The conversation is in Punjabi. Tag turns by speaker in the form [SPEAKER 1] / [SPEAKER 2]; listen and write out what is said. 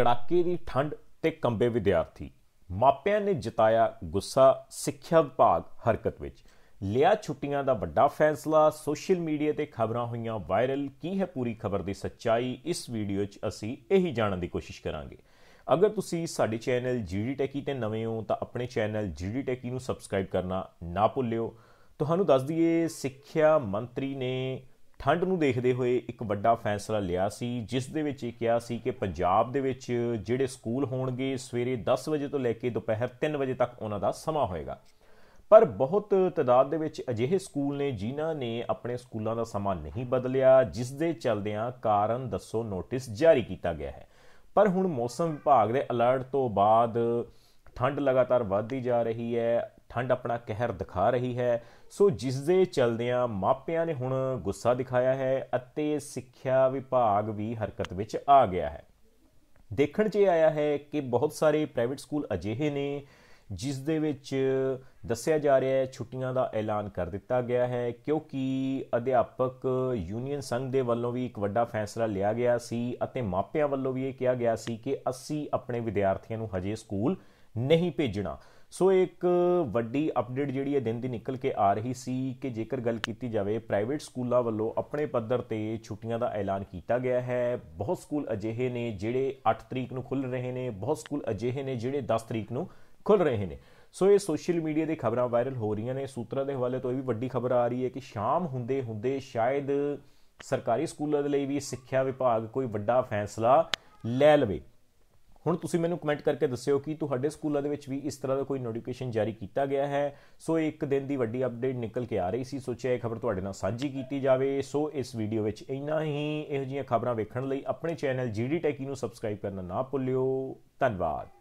[SPEAKER 1] ਕੜਾਕੇ ਦੀ ਠੰਡ ਤੇ ਕੰਬੇ ਵਿਦਿਆਰਥੀ ਮਾਪਿਆਂ ਨੇ ਜਿਤਾਇਆ ਗੁੱਸਾ ਸਿੱਖਿਆ ਵਿਭਾਗ ਹਰਕਤ ਵਿੱਚ ਲਿਆ ਛੁੱਟੀਆਂ ਦਾ ਵੱਡਾ ਫੈਸਲਾ ਸੋਸ਼ਲ ਮੀਡੀਆ ਤੇ ਖਬਰਾਂ ਹੋਈਆਂ ਵਾਇਰਲ ਕੀ ਹੈ ਪੂਰੀ ਖਬਰ ਦੀ ਸੱਚਾਈ ਇਸ ਵੀਡੀਓ 'ਚ ਅਸੀਂ ਇਹੀ ਜਾਣਨ ਦੀ ਕੋਸ਼ਿਸ਼ ਕਰਾਂਗੇ ਅਗਰ ਤੁਸੀਂ ਸਾਡੇ ਚੈਨਲ ਜੀਡੀ ਟੈਕੀ ਤੇ ਨਵੇਂ ਹੋ ਤਾਂ ਆਪਣੇ ਚੈਨਲ ਜੀਡੀ ਟੈਕੀ ਨੂੰ ਸਬਸਕ੍ਰਾਈਬ ਕਰਨਾ ਨਾ ਭੁੱਲਿਓ ਤੁਹਾਨੂੰ ਦੱਸ ਦਈਏ ਸਿੱਖਿਆ ਮੰਤਰੀ ਨੇ ਠੰਡ ਨੂੰ ਦੇਖਦੇ ਹੋਏ ਇੱਕ ਵੱਡਾ ਫੈਸਲਾ ਲਿਆ ਸੀ ਜਿਸ ਦੇ ਵਿੱਚ ਇਹ ਕਿਹਾ ਸੀ ਕਿ ਪੰਜਾਬ ਦੇ ਵਿੱਚ ਜਿਹੜੇ ਸਕੂਲ ਹੋਣਗੇ ਸਵੇਰੇ 10 ਵਜੇ ਤੋਂ ਲੈ ਕੇ ਦੁਪਹਿਰ 3 ਵਜੇ ਤੱਕ ਉਹਨਾਂ ਦਾ ਸਮਾਂ ਹੋਏਗਾ ਪਰ ਬਹੁਤ ਤਦਾਦ ਦੇ ਵਿੱਚ ਅਜਿਹੇ ਸਕੂਲ ਨੇ ਜਿਨ੍ਹਾਂ ਨੇ ਆਪਣੇ ਸਕੂਲਾਂ ਦਾ ਸਮਾਂ ਨਹੀਂ ਬਦਲਿਆ ਜਿਸ ਦੇ ਚਲਦਿਆਂ ਕਾਰਨ ਦੱਸੋ ਨੋਟਿਸ ਜਾਰੀ ਕੀਤਾ ਗਿਆ ਹੈ ਪਰ ਹੁਣ ਮੌਸਮ ਵਿਭਾਗ ਦੇ ਅਲਰਟ ਤੋਂ ਬਾਅਦ ਠੰਡ ਲਗਾਤਾਰ ਵਧਦੀ ਜਾ ਰਹੀ ਹੈ ਠੰਡ ਆਪਣਾ ਕਹਿਰ ਦਿਖਾ ਰਹੀ ਹੈ ਸੋ ਜਿਸ ਦੇ ਚਲਦਿਆਂ ਮਾਪਿਆਂ ਨੇ ਹੁਣ ਗੁੱਸਾ ਦਿਖਾਇਆ ਹੈ ਅਤੇ ਸਿੱਖਿਆ ਵਿਭਾਗ ਵੀ ਹਰਕਤ ਵਿੱਚ ਆ ਗਿਆ ਹੈ ਦੇਖਣ 'ਚ ਆਇਆ ਹੈ ਕਿ ਬਹੁਤ ਸਾਰੇ ਪ੍ਰਾਈਵੇਟ ਸਕੂਲ ਅਜਿਹੇ ਨੇ ਜਿਸ ਦੇ ਵਿੱਚ ਦੱਸਿਆ ਜਾ ਰਿਹਾ ਹੈ ਛੁੱਟੀਆਂ ਦਾ ਐਲਾਨ ਕਰ ਦਿੱਤਾ ਗਿਆ ਹੈ ਕਿਉਂਕਿ ਅਧਿਆਪਕ ਯੂਨੀਅਨ ਸੰਘ ਦੇ ਵੱਲੋਂ ਵੀ ਇੱਕ ਵੱਡਾ ਫੈਸਲਾ ਲਿਆ ਗਿਆ ਸੀ ਅਤੇ ਮਾਪਿਆਂ ਵੱਲੋਂ ਵੀ ਇਹ ਕਿਹਾ ਗਿਆ ਸੀ ਕਿ ਅਸੀਂ ਆਪਣੇ ਵਿਦਿਆਰਥੀਆਂ ਨੂੰ ਹਜੇ ਸਕੂਲ ਨਹੀਂ ਭੇਜਣਾ ਸੋ ਇੱਕ ਵੱਡੀ ਅਪਡੇਟ ਜਿਹੜੀ ਹੈ ਦਿਨ ਦੀ ਨਿਕਲ ਕੇ ਆ ਰਹੀ ਸੀ ਕਿ ਜੇਕਰ ਗੱਲ ਕੀਤੀ ਜਾਵੇ ਪ੍ਰਾਈਵੇਟ ਸਕੂਲਾਂ ਵੱਲੋਂ ਆਪਣੇ ਪੱਧਰ ਤੇ ਛੁੱਟੀਆਂ ਦਾ ਐਲਾਨ ਕੀਤਾ ਗਿਆ ਹੈ ਬਹੁਤ ਸਕੂਲ ਅਜਿਹੇ ਨੇ ਜਿਹੜੇ 8 ਤਰੀਕ ਨੂੰ ਖੁੱਲ ਰਹੇ ਨੇ ਬਹੁਤ ਸਕੂਲ ਅਜਿਹੇ ਨੇ ਜਿਹੜੇ 10 ਤਰੀਕ ਨੂੰ ਖੁੱਲ ਰਹੇ ਨੇ ਸੋ ਇਹ ਸੋਸ਼ਲ ਮੀਡੀਆ ਦੇ ਖਬਰਾਂ ਵਾਇਰਲ ਹੋ ਰਹੀਆਂ ਨੇ ਸੂਤਰਾਂ ਦੇ ਹਵਾਲੇ ਤੋਂ ਇਹ ਵੀ ਵੱਡੀ ਖਬਰ ਆ ਰਹੀ ਹੈ ਕਿ ਸ਼ਾਮ ਹੁੰਦੇ ਹੁੰਦੇ ਸ਼ਾਇਦ ਸਰਕਾਰੀ ਸਕੂਲਾਂ ਦੇ ਲਈ ਵੀ ਸਿੱਖਿਆ ਵਿਭਾਗ ਕੋਈ ਵੱਡਾ ਫੈਸਲਾ ਲੈ ਲਵੇ ਹੁਣ ਤੁਸੀਂ ਮੈਨੂੰ ਕਮੈਂਟ ਕਰਕੇ ਦੱਸਿਓ ਕਿ ਤੁਹਾਡੇ ਸਕੂਲਾਂ ਦੇ ਵਿੱਚ ਵੀ ਇਸ ਤਰ੍ਹਾਂ ਦਾ ਕੋਈ ਨੋਟੀਫਿਕੇਸ਼ਨ ਜਾਰੀ ਕੀਤਾ ਗਿਆ ਹੈ ਸੋ ਇੱਕ ਦਿਨ ਦੀ ਵੱਡੀ ਅਪਡੇਟ ਨਿਕਲ ਕੇ ਆ ਰਹੀ ਸੀ ਸੋਚਿਆ ਇਹ ਖਬਰ ਤੁਹਾਡੇ ਨਾਲ ਸਾਂਝੀ ਕੀਤੀ ਜਾਵੇ ਸੋ ਇਸ ਵੀਡੀਓ ਵਿੱਚ ਇੰਨਾ ਹੀ ਇਹੋ ਜਿਹੀਆਂ ਖਬਰਾਂ ਵੇਖਣ ਲਈ ਆਪਣੇ ਚੈਨਲ ਜੀਡੀ ਟੈਕੀ ਨੂੰ ਸਬਸਕ੍ਰਾਈਬ ਕਰਨਾ ਨਾ ਭੁੱਲਿਓ ਧੰਨਵਾਦ